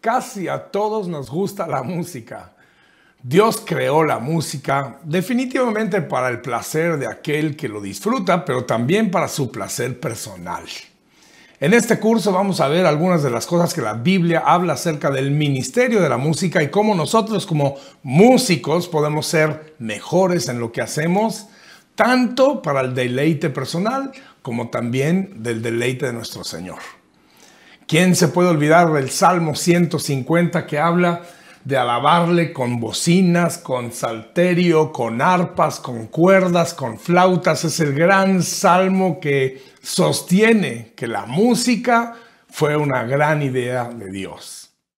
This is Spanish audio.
Casi a todos nos gusta la música. Dios creó la música definitivamente para el placer de aquel que lo disfruta, pero también para su placer personal. En este curso vamos a ver algunas de las cosas que la Biblia habla acerca del ministerio de la música y cómo nosotros como músicos podemos ser mejores en lo que hacemos, tanto para el deleite personal como también del deleite de nuestro Señor. ¿Quién se puede olvidar del Salmo 150 que habla de alabarle con bocinas, con salterio, con arpas, con cuerdas, con flautas? Es el gran salmo que sostiene que la música fue una gran idea de Dios.